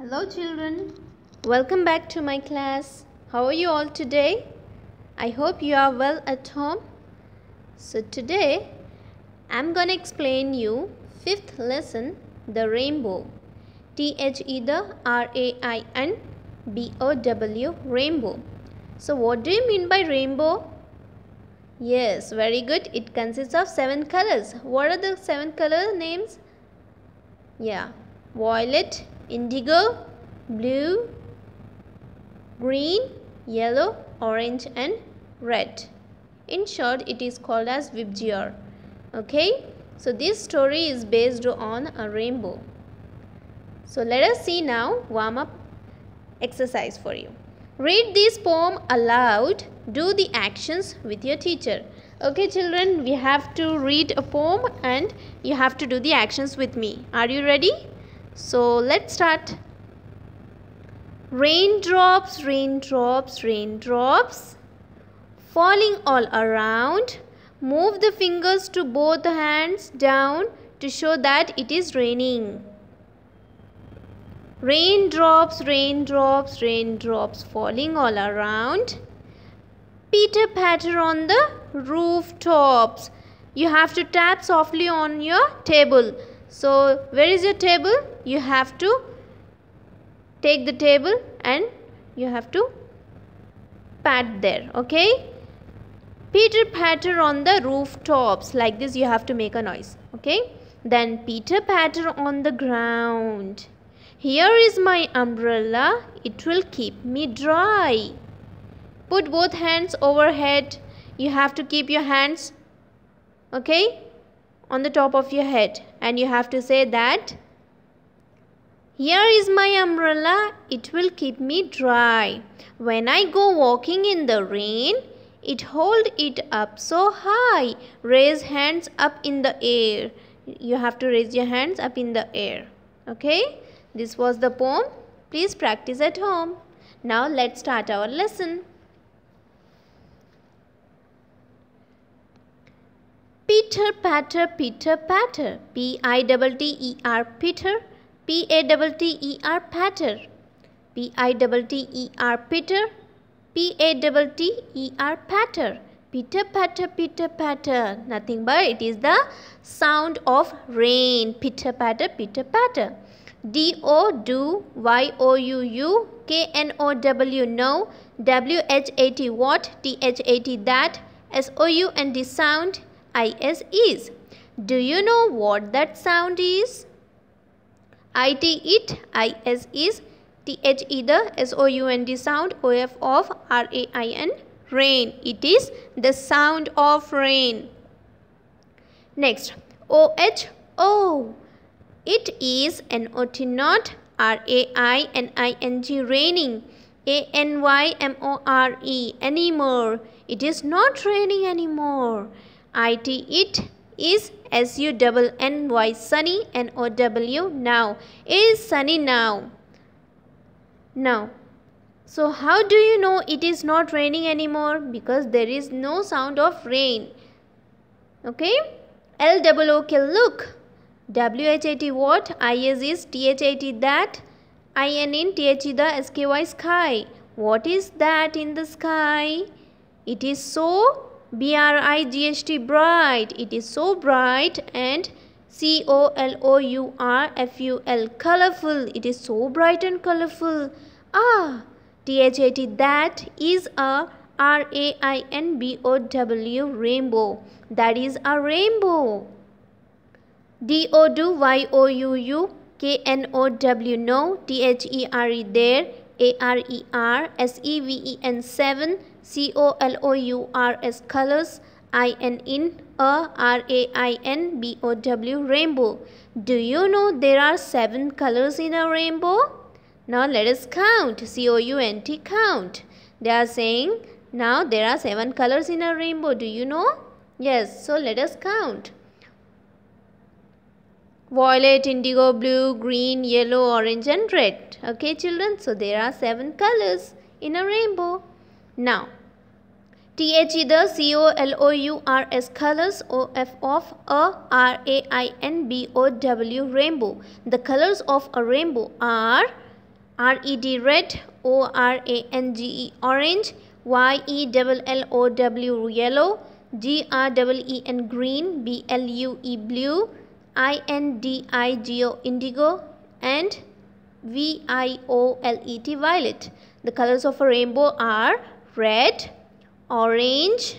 Hello children. Welcome back to my class. How are you all today? I hope you are well at home. So today I'm going to explain you fifth lesson the rainbow. T H E the R A I N B O W rainbow. So what do you mean by rainbow? Yes, very good. It consists of seven colors. What are the seven color names? Yeah. Violet, indigo, blue, green, yellow, orange and red. In short, it is called as Vibjor. Okay, so this story is based on a rainbow. So let us see now warm up exercise for you. Read this poem aloud. Do the actions with your teacher. Okay children, we have to read a poem and you have to do the actions with me. Are you ready? So let's start. Raindrops, raindrops, raindrops falling all around. Move the fingers to both hands down to show that it is raining. Raindrops, raindrops, raindrops falling all around. Peter patter on the rooftops. You have to tap softly on your table. So, where is your table? you have to take the table and you have to pat there okay Peter patter on the rooftops like this you have to make a noise okay then Peter patter on the ground here is my umbrella it will keep me dry put both hands overhead you have to keep your hands okay on the top of your head and you have to say that here is my umbrella. It will keep me dry. When I go walking in the rain, it hold it up so high. Raise hands up in the air. You have to raise your hands up in the air. Okay? This was the poem. Please practice at home. Now let's start our lesson. Peter patter, Peter patter. P I T T E R Peter P A T T E R patter, P I T T E R pitter, P A T t e r patter, pitter patter pitter patter. Nothing but it is the sound of rain. Pitter patter pitter patter. D O do Y O U U K N O W no W H A T what T H A T that S O U and the sound I S is. Do you know what that sound is? IT it, IS is, TH S-O-U-N-D sound, O-F of, R-A-I-N, rain. It is the sound of rain. Next, O-H, O. It is an otinot, R-A-I-N-I-N-G, raining. A-N-Y-M-O-R-E, anymore. It is not raining anymore. I-T it, is S U double N Y sunny and O W now? Is sunny now? Now. So how do you know it is not raining anymore? Because there is no sound of rain. Okay? L double look. W H A T what? I S is T H A T that. I N in T H E the S K Y sky. What is that in the sky? It is so B R I G H T bright. It is so bright and C O L O U R F U L colorful. It is so bright and colorful. Ah, T H A T that is a R A I N B O W rainbow. That is a rainbow. D O D Y O U U K N O W no T H E R E there A R E R S E V E N seven C O L O U R S colors I N in a R A I N B O W rainbow. Do you know there are seven colors in a rainbow? Now let us count. C O U N T count. They are saying now there are seven colors in a rainbow. Do you know? Yes. So let us count. Violet, indigo, blue, green, yellow, orange and red. Okay children. So there are seven colors in a rainbow. Now, TH the c o l o u r s C O L O U R S colors of of a R A I N B O W rainbow. The colors of a rainbow are R E D red, O R A N G E orange, Y E double L O W yellow, green, green, B L U E blue, I N D I G O indigo, and V I O L E T violet. The colors of a rainbow are red, orange,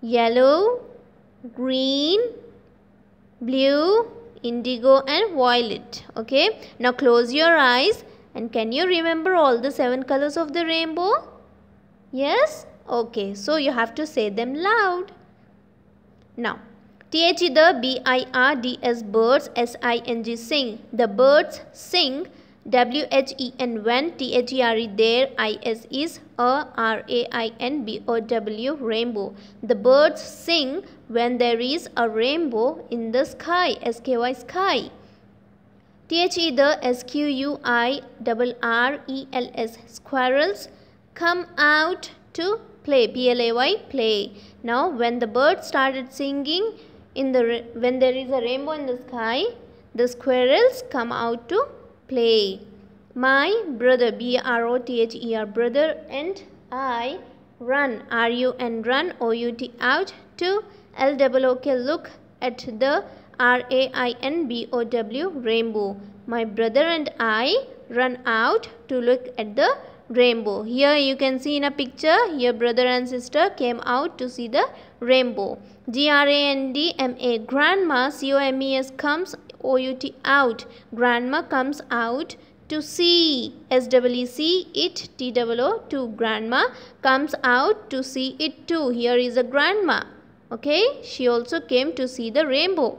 yellow, green, blue, indigo and violet. Okay. Now close your eyes and can you remember all the seven colors of the rainbow? Yes? Okay. So you have to say them loud. Now. THE S I N G sing. The birds sing W H E N when T H E R E there I S is a R A I N B O W rainbow. The birds sing when there is a rainbow in the sky. S K Y sky. T H E the S Q U I double R E L S squirrels come out to play. P L A Y play. Now when the birds started singing in the when there is a rainbow in the sky, the squirrels come out to play. My brother, B R O T H E R, brother, and I run, R U N, run, O U T, out to L W O K, look at the R A I N B O W, rainbow. My brother and I run out to look at the rainbow. Here you can see in a picture, Your brother and sister came out to see the rainbow. G R A N D M A, grandma, C O M E S, comes O-U-T, out. Grandma comes out to see. S W C it, T-double-O, Grandma comes out to see it too. Here is a grandma. Okay. She also came to see the rainbow.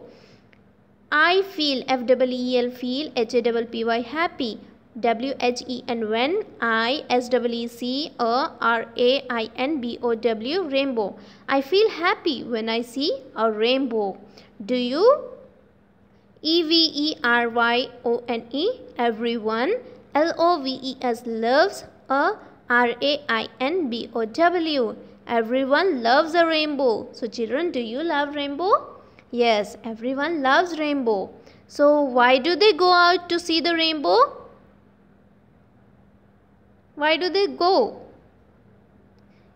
I feel, F-double-E-L, feel, H-A-double-P-Y, happy. W H E N when I S W E C A R A I N B O W rainbow. I feel happy when I see a rainbow. Do you E V E R Y O N E, everyone. L O V E S, loves. A R A I N B O W. Everyone loves a rainbow. So, children, do you love rainbow? Yes, everyone loves rainbow. So, why do they go out to see the rainbow? Why do they go?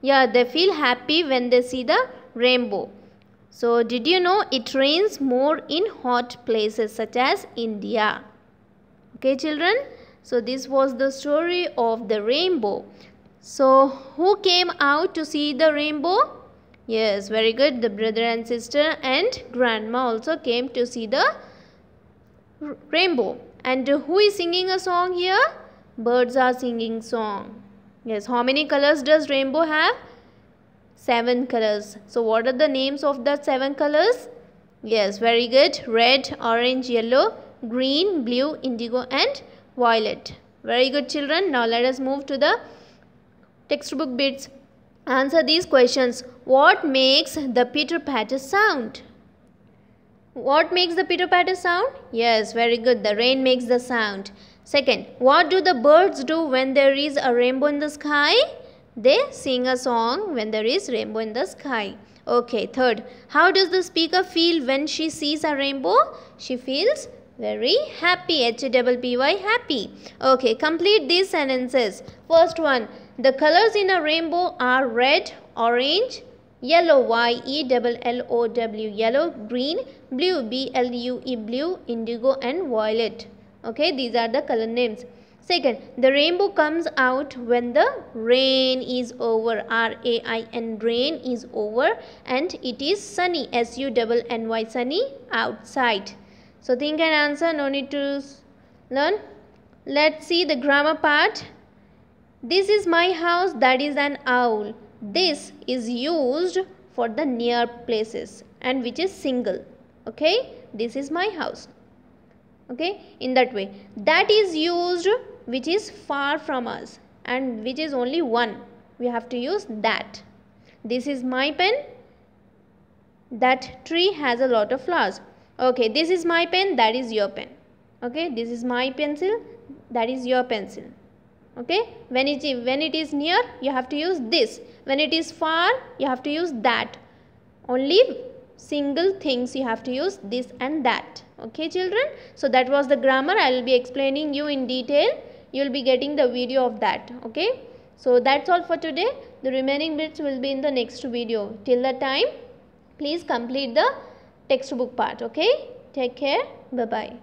Yeah, they feel happy when they see the rainbow. So did you know it rains more in hot places such as India? Okay children, so this was the story of the rainbow. So who came out to see the rainbow? Yes, very good. The brother and sister and grandma also came to see the rainbow. And who is singing a song here? Birds are singing song. Yes, how many colors does rainbow have? seven colors so what are the names of the seven colors yes very good red orange yellow green blue indigo and violet very good children now let us move to the textbook bits answer these questions what makes the peter patter sound what makes the pitter patter sound? Yes, very good. The rain makes the sound. Second, what do the birds do when there is a rainbow in the sky? They sing a song when there is rainbow in the sky. Okay, third, how does the speaker feel when she sees a rainbow? She feels very happy. H-A-P-P-Y, happy. Okay, complete these sentences. First one, the colors in a rainbow are red, orange, yellow, Y-E-L-L-O-W, yellow, green, blue, B-L-U-E, blue, indigo and violet. Okay, these are the color names. Second, the rainbow comes out when the rain is over. R A I N rain is over and it is sunny. S U double sunny outside. So think and answer. No need to learn. Let's see the grammar part. This is my house. That is an owl. This is used for the near places and which is single. Okay. This is my house okay in that way that is used which is far from us and which is only one we have to use that this is my pen that tree has a lot of flowers okay this is my pen that is your pen okay this is my pencil that is your pencil okay when it when it is near you have to use this when it is far you have to use that only single things you have to use this and that okay children so that was the grammar i will be explaining you in detail you will be getting the video of that okay so that's all for today the remaining bits will be in the next video till the time please complete the textbook part okay take care bye bye